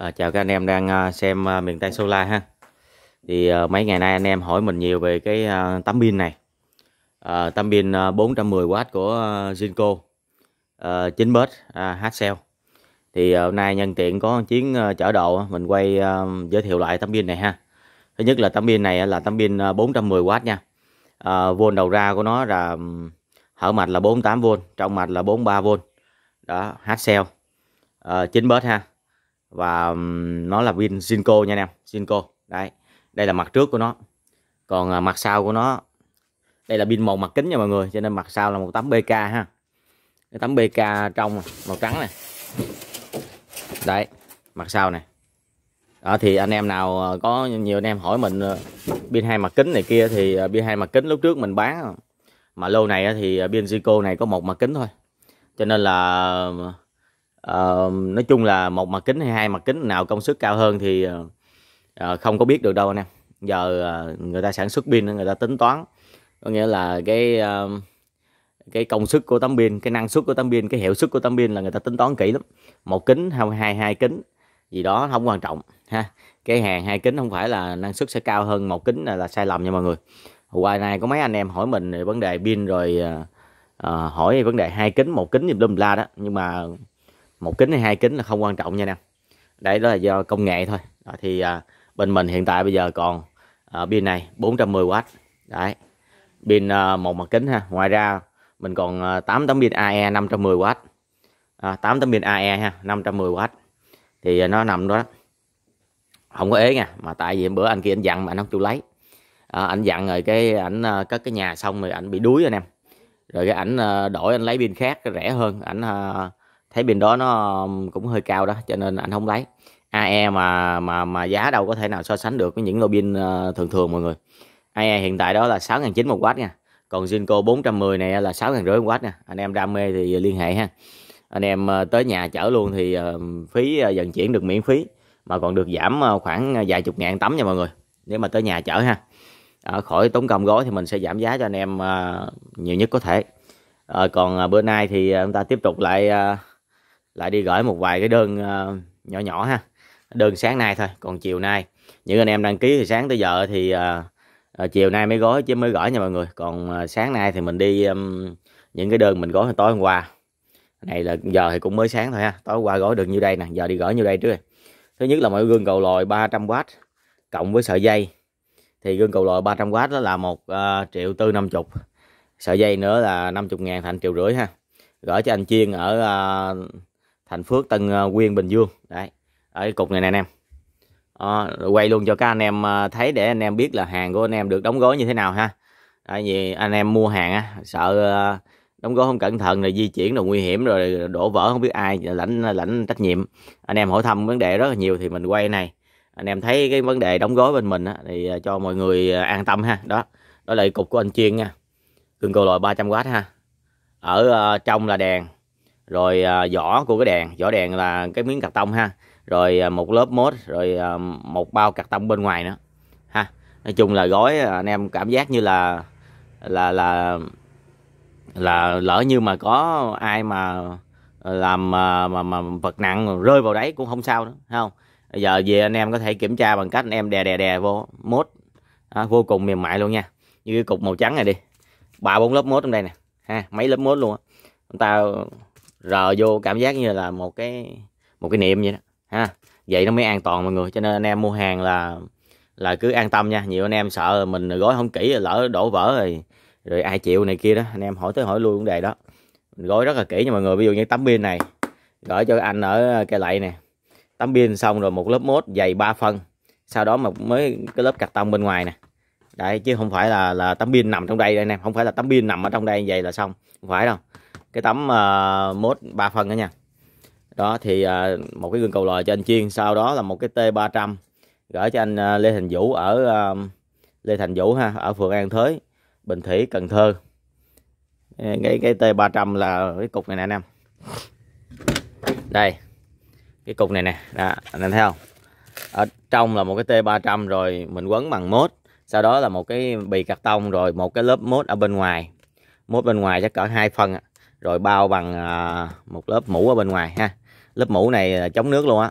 À, chào các anh em đang à, xem à, miền Tây Solar ha. Thì à, mấy ngày nay anh em hỏi mình nhiều về cái à, tấm pin này. À, tấm pin 410W à, của Zinco à, 9 bớt à, HCL. Thì à, hôm nay nhân tiện có chuyến à, chở đồ mình quay à, giới thiệu lại tấm pin này ha. Thứ nhất là tấm pin này là tấm pin 410W nha. À, vôn đầu ra của nó là hở mạch là 48V, trong mạch là 43V. Đó, HCL. À, 9 bớt ha và nó là pin Zinco nha anh em Zinco đấy đây là mặt trước của nó còn à, mặt sau của nó đây là pin màu mặt kính nha mọi người cho nên mặt sau là một tấm bk ha cái tấm bk trong màu trắng này đấy mặt sau này đó thì anh em nào à, có nhiều anh em hỏi mình à, pin hai mặt kính này kia thì pin hai mặt kính lúc trước mình bán mà lô này thì pin Zico này có một mặt kính thôi cho nên là uh, nói chung là một mặt kính hay hai mặt kính nào công suất cao hơn thì uh, không có biết được đâu anh em giờ uh, người ta sản xuất pin người ta tính toán có nghĩa là cái uh, cái công suất của tấm pin cái năng suất của tấm pin cái hiệu suất của tấm pin là người ta tính toán kỹ lắm một kính hay hai hai kính gì đó không quan trọng ha cái hàng hai kính không phải là năng suất sẽ cao hơn một kính là, là sai lầm nha mọi người hôm này có mấy anh em hỏi mình về vấn đề pin rồi uh, hỏi về vấn đề hai kính một kính gì lum la đó nhưng mà một kính hay hai kính là không quan trọng nha nè đấy đó là do công nghệ thôi đó, thì à, bên mình hiện tại bây giờ còn à, pin này 410W đấy pin à, một mặt kính ha ngoài ra mình còn à, 8 tấm pin AE 510W à, 8 tấm pin AE ha 510W thì à, nó nằm đó không có ế nha mà tại vì bữa anh kia anh dặn mà anh không chịu lấy à, anh dặn rồi cái ảnh à, cất cái nhà xong rồi ảnh bị đuối anh em rồi cái ảnh à, đổi anh lấy pin khác rẻ hơn ảnh à, thấy pin đó nó cũng hơi cao đó cho nên anh không lấy AE mà mà mà giá đâu có thể nào so sánh được với những lô pin ờ, thường thường mọi người AE hiện tại đó là 6.900 một watt nha còn Zinco 410 này là 6.500 watt nha anh em đam mê thì liên hệ ha anh em ờ, tới nhà chở luôn thì ờ, phí vận chuyển được miễn phí mà còn được giảm khoảng vài chục ngàn tấm nha mọi người nếu mà tới nhà chở ha ở khỏi tốn công gói thì mình sẽ giảm giá cho anh em nhiều nhất có thể còn bữa nay thì chúng ta tiếp tục lại lại đi gửi một vài cái đơn uh, nhỏ nhỏ ha đơn sáng nay thôi còn chiều nay những anh em đăng ký thì sáng tới giờ thì uh, chiều nay mới gói chứ mới gửi nha mọi người còn uh, sáng nay thì mình đi um, những cái đơn mình gói hồi tối hôm qua này là giờ thì cũng mới sáng thôi ha tối qua gói được như đây nè giờ đi gửi như đây trước thứ nhất là mọi gương cầu lòi 300W cộng với sợi dây thì gương cầu lòi 300W đó là một uh, triệu tư năm chục sợi dây nữa là 50 ngàn thành triệu rưỡi ha gửi cho anh Chiên ở uh, Thành Phước Tân ờ, Quyên Bình Dương đấy ở cái cục này nè anh em à, quay luôn cho các anh em ờ, thấy để anh em biết là hàng của anh em được đóng gói như thế nào ha tại vì anh em mua hàng á, sợ đóng gói không cẩn thận rồi di chuyển rồi nguy hiểm rồi đổ vỡ không biết ai lãnh lãnh trách nhiệm anh em hỏi thăm vấn đề rất là nhiều thì mình quay này anh em thấy cái vấn đề đóng gói bên mình á, thì cho mọi người an tâm ha đó đó là cục của anh chuyên nha cường cầu lòi 300W ha ở trong là đèn rồi à, vỏ của cái đèn vỏ đèn là cái miếng cạc tông ha rồi à, một lớp mốt rồi à, một bao cạc tông bên ngoài nữa ha nói chung là gói anh em cảm giác như là là là là lỡ như mà có ai mà làm mà, mà, mà vật nặng rơi vào đấy cũng không sao nữa không bây giờ về anh em có thể kiểm tra bằng cách anh em đè đè đè vô mốt à, vô cùng mềm mại luôn nha như cái cục màu trắng này đi ba bốn lớp mốt trong đây nè ha mấy lớp mốt luôn á chúng ta rờ vô cảm giác như là một cái một cái niệm vậy đó ha vậy nó mới an toàn mọi người cho nên anh em mua hàng là là cứ an tâm nha nhiều anh em sợ mình gói không kỹ lỡ đổ vỡ rồi rồi ai chịu này kia đó anh em hỏi tới hỏi lui vấn đề đó mình gói rất là kỹ nha mọi người ví dụ như tấm pin này gửi cho anh ở cây lậy nè tấm pin xong rồi một lớp mốt dày 3 phân sau đó mà mới cái lớp cạch tông bên ngoài nè đấy chứ không phải là là tấm pin nằm trong đây anh em không phải là tấm pin nằm ở trong đây vậy là xong không phải đâu cái tấm uh, mốt 3 phân đó nha đó thì uh, một cái gương cầu lòi cho anh Chiên sau đó là một cái T300 gửi cho anh uh, Lê Thành Vũ ở uh, Lê Thành Vũ ha ở phường An Thới Bình Thủy Cần Thơ cái cái T300 là cái cục này nè anh em đây cái cục này nè đó, anh em thấy không ở trong là một cái T300 rồi mình quấn bằng mốt sau đó là một cái bì cắt tông rồi một cái lớp mốt ở bên ngoài mốt bên ngoài chắc cỡ hai phân rồi bao bằng à, một lớp mũ ở bên ngoài ha lớp mũ này à, chống nước luôn á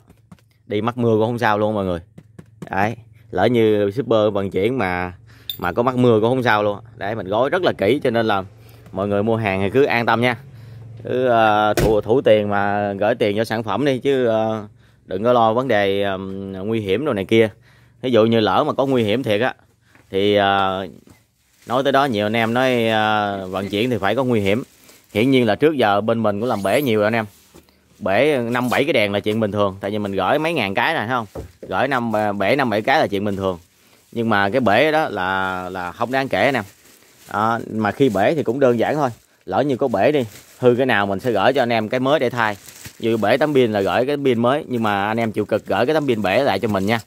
đi mắc mưa cũng không sao luôn mọi người đấy lỡ như shipper vận chuyển mà mà có mắc mưa cũng không sao luôn để mình gói rất là kỹ cho nên là mọi người mua hàng thì cứ an tâm nha cứ uh, thủ, thủ tiền mà gửi tiền cho sản phẩm đi chứ uh, đừng có lo vấn đề um, nguy hiểm đồ này kia ví dụ như lỡ mà có nguy hiểm thiệt á thì uh, nói tới đó nhiều anh em nói uh, vận chuyển thì phải có nguy hiểm hiển nhiên là trước giờ bên mình cũng làm bể nhiều rồi anh em bể năm bảy cái đèn là chuyện bình thường tại vì mình gửi mấy ngàn cái này không gửi năm ờ, bể năm bảy cái là chuyện bình thường nhưng mà cái bể đó là là không đáng kể nè à, mà khi bể thì cũng đơn giản thôi lỡ như có bể đi hư cái nào mình sẽ gửi cho anh em cái mới để thay như bể tấm pin là gửi cái pin mới nhưng mà anh em chịu cực gửi cái tấm pin bể lại cho mình nha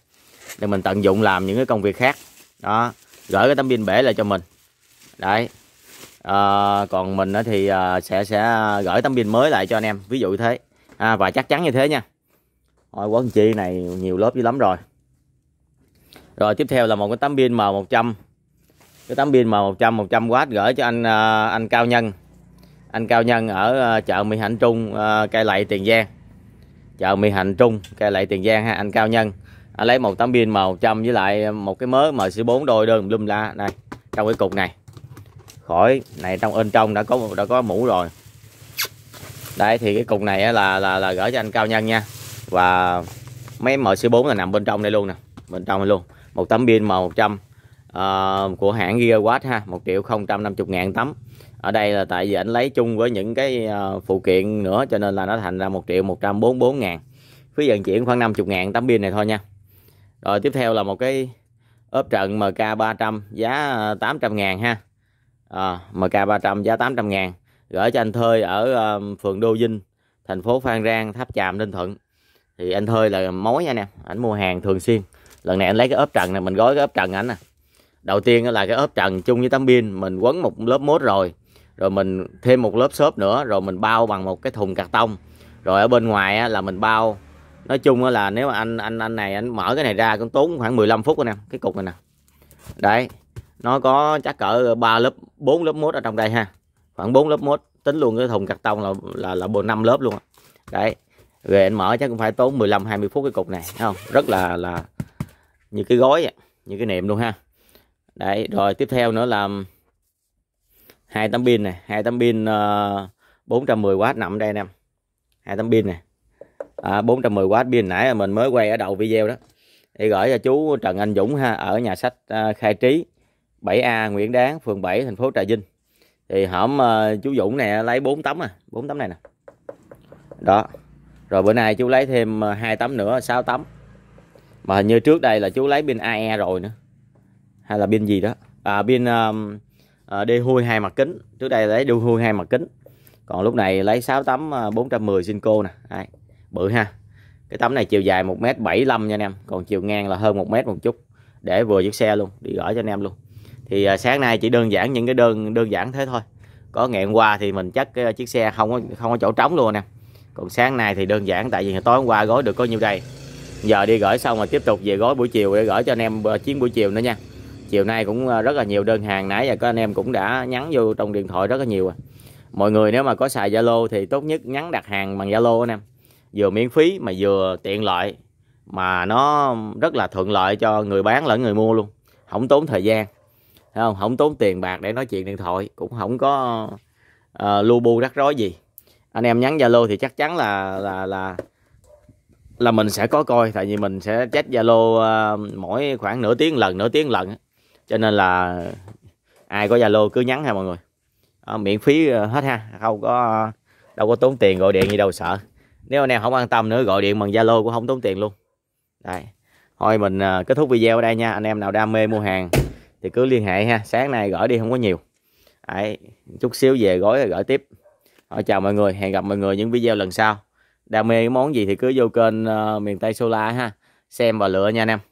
để mình tận dụng làm những cái công việc khác đó gửi cái tấm pin bể lại cho mình đấy à, còn mình thì à, sẽ sẽ à, gửi tấm pin mới lại cho anh em ví dụ thế à, và chắc chắn như thế nha Ôi, quấn chi này nhiều lớp dữ lắm rồi rồi tiếp theo là một cái tấm pin m 100 cái tấm pin m 100 100w gửi cho anh à, anh Cao Nhân anh Cao Nhân ở chợ Mỹ Hạnh Trung cây lại Tiền Giang chợ Mỹ Hạnh Trung cây lại Tiền Giang ha anh Cao Nhân anh lấy một tấm pin m 100 với lại một cái mớ mc 4 đôi đơn lum la này trong cái cục này khỏi này trong bên trong đã có đã có mũ rồi đây thì cái cục này là là là gửi cho anh cao nhân nha và mấy mc4 là nằm bên trong đây luôn nè bên trong luôn một tấm pin m 100 uh, ờ, của hãng gigawatt ha một triệu không trăm năm ngàn tấm ở đây là tại vì anh lấy chung với những cái uh, phụ kiện nữa cho nên là nó thành ra một triệu một trăm bốn bốn ngàn phí vận chuyển khoảng 50 ngàn tấm pin này thôi nha rồi tiếp theo là một cái ốp trận MK300 giá 800 ờ, ngàn ha à, MK300 giá 800 ngàn gửi cho anh Thơi ở uh, phường Đô Vinh thành phố Phan Rang Tháp Chàm Ninh Thuận thì anh Thơi là mối nha nè anh mua hàng thường xuyên lần này anh lấy cái ốp trần này mình gói cái ốp trần anh nè đầu tiên là cái ốp trần chung với tấm pin mình quấn một lớp mốt rồi rồi mình thêm một lớp xốp nữa rồi mình bao bằng một cái thùng cạc tông rồi ở bên ngoài á, là mình bao nói chung là nếu mà anh anh anh này anh mở cái này ra cũng tốn khoảng 15 phút rồi nè cái cục này nè đấy nó có chắc cỡ ba lớp 4 lớp mốt ở trong đây ha khoảng 4 lớp mốt tính luôn cái thùng cắt tông là là là bộ năm lớp luôn đấy về anh mở chắc cũng phải tốn 15 20 phút cái cục này không rất là là như cái gói vậy như cái niệm luôn ha đấy rồi tiếp theo nữa là hai tấm pin này hai tấm pin uh, ờ, 410W nằm đây nè hai tấm pin này à, 410W pin nãy mình mới quay ở đầu video đó để gửi cho chú Trần Anh Dũng ha ở nhà sách uh, khai trí 7A Nguyễn Đáng, phường 7, thành phố Trà Vinh. Thì hổm uh, chú Dũng này lấy 4 tấm à, 4 tấm này nè. Đó. Rồi bữa nay chú lấy thêm ờ, hai tấm nữa, 6 tấm. Mà hình như trước đây là chú lấy pin AE rồi nữa. Hay là pin gì đó. À pin um, uh, đi hui hai mặt kính. Trước đây lấy đi hui hai mặt kính. Còn lúc này lấy 6 tấm 410 Sinco nè. Đây, bự ha. Cái tấm này chiều dài 1m75 nha anh em. Còn chiều ngang là hơn 1m một chút. Để vừa chiếc xe luôn. Đi gửi cho anh em luôn thì à, sáng nay chỉ đơn giản những cái đơn đơn giản thế thôi có ngày hôm qua thì mình chắc cái chiếc xe không có không có chỗ trống luôn nè còn sáng nay thì đơn giản tại vì tối hôm qua gói được có nhiêu đây giờ đi gửi xong rồi tiếp tục về gói buổi chiều để gửi cho anh em à, chuyến buổi chiều nữa nha chiều nay cũng à, rất là nhiều đơn hàng nãy giờ các anh em cũng đã nhắn vô trong điện thoại rất là nhiều à mọi người nếu mà có xài zalo thì tốt nhất nhắn đặt hàng bằng zalo anh em vừa miễn phí mà vừa tiện lợi mà nó rất là thuận lợi cho người bán lẫn người mua luôn không tốn thời gian Thấy không không tốn tiền bạc để nói chuyện điện thoại cũng không có uh, lu bu rắc rối gì anh em nhắn zalo thì chắc chắn là là là là mình sẽ có coi tại vì mình sẽ check zalo uh, mỗi khoảng nửa tiếng lần nửa tiếng lần cho nên là ai có zalo cứ nhắn ha mọi người à, miễn phí ờ, hết ha không có đâu có tốn tiền gọi điện gì đâu sợ nếu anh em không an tâm nữa gọi điện bằng zalo cũng không tốn tiền luôn đây thôi mình kết thúc video ở đây nha anh em nào đam mê mua hàng thì cứ liên hệ ha sáng nay gửi đi không có nhiều Đấy, chút xíu về gói rồi gửi tiếp Rồi, chào mọi người hẹn gặp mọi người những video lần sau đam mê món gì thì cứ vô kênh uh, miền tây sola ha xem và lựa nha anh em